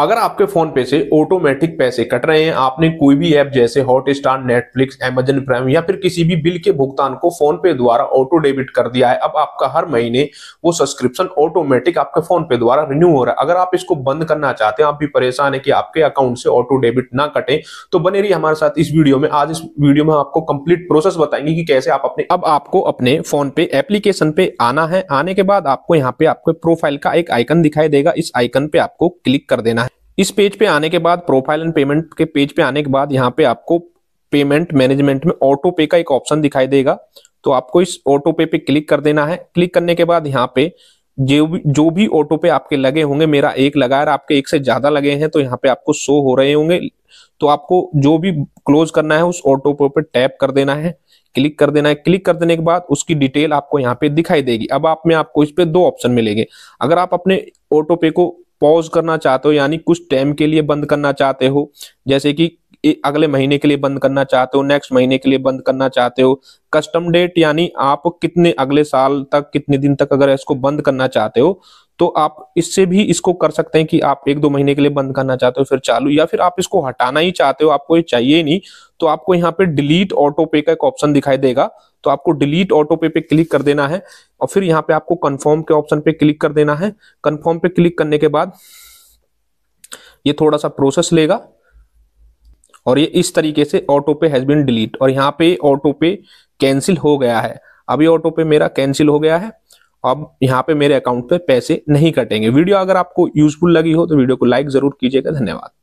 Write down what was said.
अगर आपके फोन पे से ऑटोमेटिक पैसे कट रहे हैं आपने कोई भी ऐप जैसे हॉटस्टार नेटफ्लिक्स एमेजन प्राइम या फिर किसी भी बिल के भुगतान को फोन पे द्वारा ऑटो डेबिट कर दिया है अब आपका हर महीने वो सब्सक्रिप्शन ऑटोमेटिक आपके फोन पे द्वारा रिन्यू हो रहा है अगर आप इसको बंद करना चाहते हैं आप भी परेशान है कि आपके अकाउंट से ऑटो डेबिट ना कटे तो बने रही हमारे साथ इस वीडियो में आज इस वीडियो में आपको कंप्लीट प्रोसेस बताएंगे कि कैसे आप अपने अब आपको अपने फोन पे एप्लीकेशन पे आना है आने के बाद आपको यहाँ पे आपके प्रोफाइल का एक आइकन दिखाई देगा इस आइकन पे आपको क्लिक कर देना है इस पेज पे आने के बाद प्रोफाइल एंड पेमेंट के पेज पे आने के बाद यहाँ पे आपको पेमेंट मैनेजमेंट में ऑटो पे का एक ऑप्शन दिखाई देगा तो आपको इस ऑटो पे पे क्लिक कर देना है क्लिक करने के बाद यहाँ पे जो भी जो भी ऑटो पे आपके लगे होंगे मेरा एक लगा है आपके एक से ज्यादा लगे हैं तो यहाँ पे आपको शो हो रहे होंगे तो आपको जो भी क्लोज करना है उस ऑटो पे पे टैप कर देना है क्लिक कर देना है क्लिक कर देने के बाद उसकी डिटेल आपको यहाँ पे दिखाई देगी अब आप में आपको इस पे दो ऑप्शन मिलेंगे अगर आप अपने ऑटो पे को पॉज करना चाहते हो यानी कुछ टाइम के लिए बंद करना चाहते हो जैसे कि अगले महीने के लिए बंद करना चाहते हो नेक्स्ट महीने के लिए बंद करना चाहते हो कस्टम डेट यानी आप कितने अगले साल तक कितने दिन तक अगर इसको बंद करना चाहते हो तो आप इससे भी इसको कर सकते हैं कि आप एक दो महीने के लिए बंद करना चाहते हो फिर चालू या फिर आप इसको हटाना ही चाहते हो आपको ये चाहिए नहीं तो आपको यहाँ पे डिलीट ऑटो पे का एक ऑप्शन दिखाई देगा तो आपको डिलीट ऑटो पे पे क्लिक कर देना है और फिर यहाँ पे आपको कंफर्म के ऑप्शन पे क्लिक कर देना है कंफर्म पे क्लिक करने के बाद ये थोड़ा सा प्रोसेस लेगा और ये इस तरीके से ऑटो पे हैज बिन डिलीट और यहाँ पे ऑटो पे कैंसिल हो गया है अभी ऑटो पे मेरा कैंसिल हो गया है अब यहाँ पे मेरे अकाउंट पे पैसे नहीं कटेंगे वीडियो अगर आपको यूजफुल लगी हो तो वीडियो को लाइक जरूर कीजिएगा धन्यवाद